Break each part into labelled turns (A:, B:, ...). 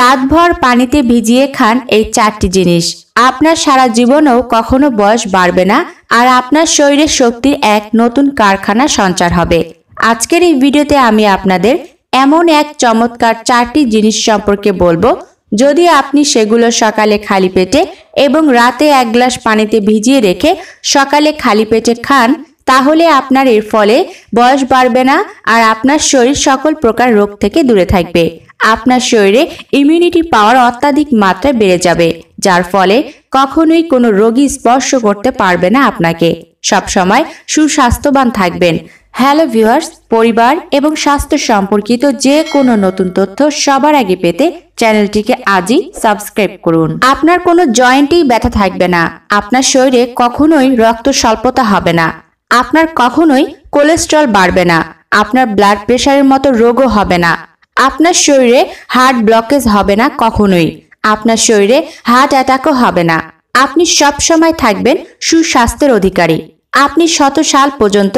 A: রাতভর পানিতে ভিজিয়ে খান এই চারটি জিনিস আপনার সারা জীবনেও কখনো বয়স বাড়বে না আর আপনার শরীরের শক্তির এক নতুন কারখানা সঞ্চার হবে আজকের এই ভিডিওতে আমি আপনাদের এমন এক চমৎকার চারটি জিনিস সম্পর্কে বলবো যদি আপনি সেগুলো সকালে খালি পেটে এবং রাতে এক গ্লাস পানিতে ভিজিয়ে রেখে সকালে খালি পেটে খান তাহলে আপনার এর ফলে বয়স বাড়বে না আর আপনার শরীর সকল প্রকার রোগ থেকে দূরে থাকবে আপনার শরীরে ইমিউনিটি পাওয়ার অত্যাধিক মাত্রায় বেড়ে যাবে যার ফলে কখনোই কোনো রোগী স্পর্শ করতে পারবে না আপনাকে সবসময় সুস্বাস্থ্যবান থাকবেন হ্যালো ভিউয়ার্স পরিবার এবং স্বাস্থ্য সম্পর্কিত যে কোনো নতুন তথ্য সবার আগে পেতে চ্যানেলটিকে আজই সাবস্ক্রাইব করুন আপনার কোনো জয়েন্টেই ব্যথা থাকবে না আপনার শরীরে কখনোই রক্ত স্বল্পতা হবে না আপনার কখনোই কোলেস্ট্রল বাড়বে না আপনার ব্লাড প্রেশারের মতো রোগও হবে না আপনার শরীরে হার্ট ব্লকেজ হবে না কখনোই আপনার শরীরে হার্ট অ্যাটাকও হবে না আপনি সব সময় থাকবেন সুস্বাস্থ্যের অধিকারী আপনি শত সাল পর্যন্ত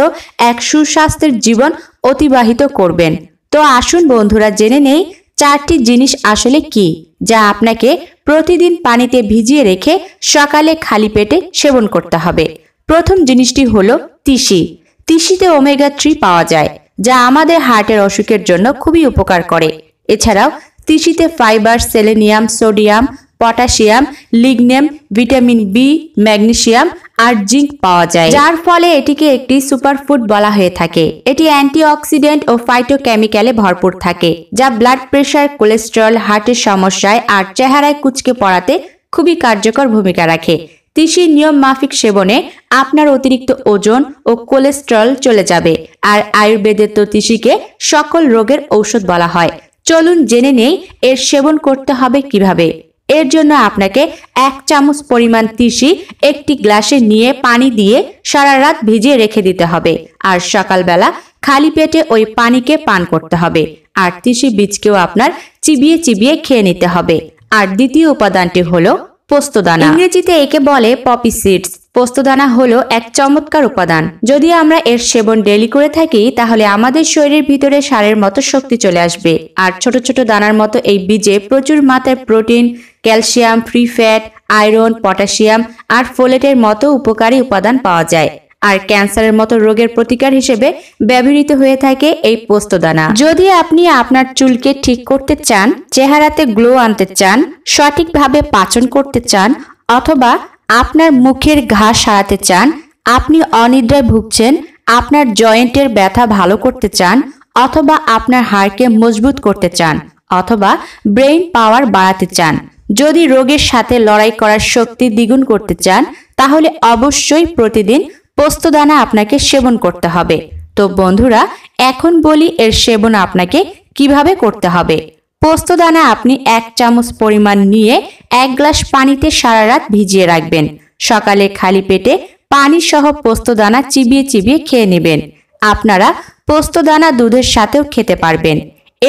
A: এক সুস্বাস্থ্যের জীবন অতিবাহিত করবেন তো আসুন বন্ধুরা জেনে নেই চারটি জিনিস আসলে কি যা আপনাকে প্রতিদিন পানিতে ভিজিয়ে রেখে সকালে খালি পেটে সেবন করতে হবে প্রথম জিনিসটি হলো তিসি তিসিতে ওমেগা থ্রি পাওয়া যায় যা আমাদের হার্টের অসুখের জন্য খুবই উপকার করে এছাড়াও তিসিতে fibre selenium sodium potassium lignan vitamin B magnesium আর জিঙ্ক পাওয়া যায় যার ফলে এটিকে একটি সুপারফুড বলা হয়ে থাকে এটি অ্যান্টিঅক্সিডেন্ট ও ফাইটোকেমিক্যালে ভরপুর থাকে যা ব্লাড প্রেশার কোলেস্টেরল হার্টের সমস্যায় আর চেহারায় কুচকে পড়াতে খুবই কার্যকর ভূমিকা রাখে তিসির নিয়ম মাফিক সেবনে আপনার অতিরিক্ত ওজন ও কোলেস্টেরল চলে যাবে আর আয়ুর্বেদের তো তিসিকে সকল রোগের ঔষধ বলা হয় চলুন জেনে নেই এর সেবন করতে হবে কিভাবে এর জন্য আপনাকে এক চামচ পরিমাণ তিসি একটি গ্লাসে নিয়ে পানি দিয়ে সারা রাত ভিজিয়ে রেখে দিতে হবে আর সকালবেলা খালি পেটে ওই পানিকে পান করতে হবে আর তিসি বীজকেও আপনার চিবিয়ে চিবিয়ে খেয়ে নিতে হবে আর দ্বিতীয় উপাদানটি হলো পোস্তদানা ইংরেজিতে একে বলে পপি সিডস পোস্তদানা হলো এক চমৎকার উপাদান যদি আমরা এর সেবন ডেলি করে থাকি তাহলে আমাদের শরীরের ভিতরে সারের মতো শক্তি চলে আসবে আর ছোট ছোট দানার মতো এই বীজে প্রচুর মাত্রায় protein calcium free fat iron potassium আর ফোলেটের মতো উপকারী উপাদান পাওয়া যায় আর ক্যান্সারের মতো রোগের প্রতিকার হিসেবে ব্যবহৃত হয়ে থাকে এই পোস্তদানা যদি আপনি আপনার চুলকে ঠিক করতে চান চেহারাতে গ্লো আনতে চান সঠিকভাবে পাচন করতে চান অথবা আপনার মুখের ঘাস সারাতে চান আপনি অনিদ্রায় ভুগছেন আপনার জয়েন্টের ব্যথা ভালো করতে চান অথবা আপনার হাড়কে মজবুত করতে চান অথবা ব্রেইন পাওয়ার বাড়াতে চান যদি রোগের সাথে লড়াই করার শক্তি দ্বিগুণ করতে চান তাহলে অবশ্যই প্রতিদিন পোস্তদানা আপনাকে সেবন করতে হবে তো বন্ধুরা এখন বলি এর সেবন আপনাকে কিভাবে করতে হবে পোস্তদানা আপনি এক চামচ পরিমাণ নিয়ে এক গ্লাস পানিতে সারা রাত ভিজিয়ে রাখবেন সকালে খালি পেটে পানি সহ পোস্তদানা চিবিয়ে চিবিয়ে খেয়ে নেবেন আপনারা পোস্তদানা দুধের সাথেও খেতে পারবেন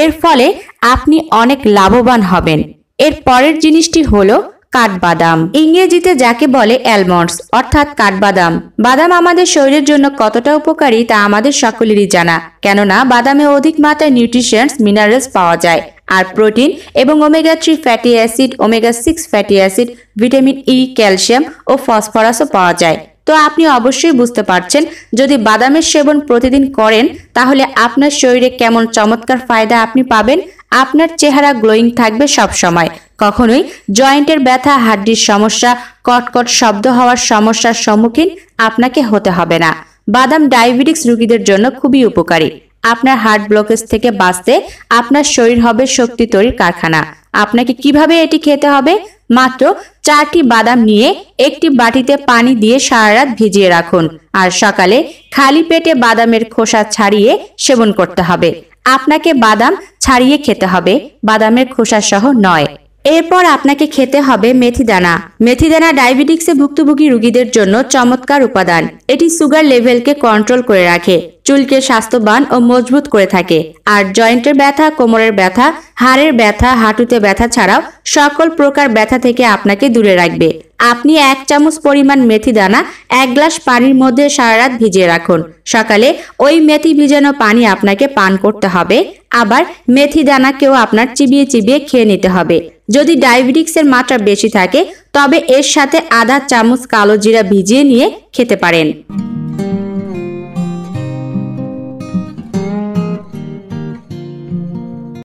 A: এর ফলে আপনি অনেক লাভবান হবেন এর পরের জিনিসটি হলো কাঠবাদাম ইংরেজিতে যাকে বলে অ্যালমন্ডস অর্থাৎ কাঠবাদাম বাদাম আমাদের শরীরের জন্য কতটা উপকারী তা আমাদের সকলেরই জানা কেননা বাদামে অধিক মাত্রায় নিউট্রিশনস মিনারেলস পাওয়া যায় আর প্রোটিন এবং omega three fatty acid omega six fatty acid vitamin E calcium ও ফসফরাসও পাওয়া যায় তো আপনি অবশ্যই বুঝতে পারছেন যদি বাদামের সেবন প্রতিদিন করেন তাহলে আপনার শরীরে কেমন চমৎকার ফায়দা আপনি পাবেন আপনার চেহারা গ্লোয়িং থাকবে সব সময়। কখনোই জয়েন্টের ব্যথা হাড্ডির সমস্যা কটকট শব্দ হওয়ার সমস্যার সম্মুখীন আপনাকে হতে হবে না বাদাম ডায়াবেটিক্স রোগীদের জন্য খুবই উপকারী আপনার হার্ট ব্লকেজ থেকে বাঁচতে আপনার শরীর হবে শক্তি তৈরির কারখানা আপনাকে কিভাবে এটি খেতে হবে মাত্র চারটি বাদাম নিয়ে একটি বাটিতে পানি দিয়ে সারা রাত ভিজিয়ে রাখুন আর সকালে খালি পেটে বাদামের খোসা ছাড়িয়ে সেবন করতে হবে আপনাকে বাদাম ছাড়িয়ে খেতে হবে বাদামের খোসা সহ নয় এরপর আপনাকে খেতে হবে মেথিদানা মেথিদানা ডায়াবেটিক্সে ভুক্তভোগী রুগীদের জন্য চমৎকার উপাদান এটি সুগার লেভেলকে কন্ট্রোল করে রাখে চুলকে স্বাস্থ্যবান ও মজবুত করে থাকে আর জয়েন্টের ব্যথা কোমরের ব্যথা হাড়ের ব্যথা হাঁটুতে ব্যথা ছাড়াও সকল প্রকার ব্যথা থেকে আপনাকে দূরে রাখবে আপনি এক চামচ পরিমাণ মেথি দানা এক গ্লাস পানির মধ্যে সারা রাত ভিজিয়ে রাখুন সকালে ওই মেথি ভিজানো পানি আপনাকে পান করতে হবে আবার মেথি দানাকেও আপনার চিবিয়ে চিবিয়ে খেয়ে নিতে হবে যদি ডায়াবেটিক্সের মাত্রা বেশি থাকে তবে এর সাথে আধা চামচ কালো জিরা ভিজিয়ে নিয়ে খেতে পারেন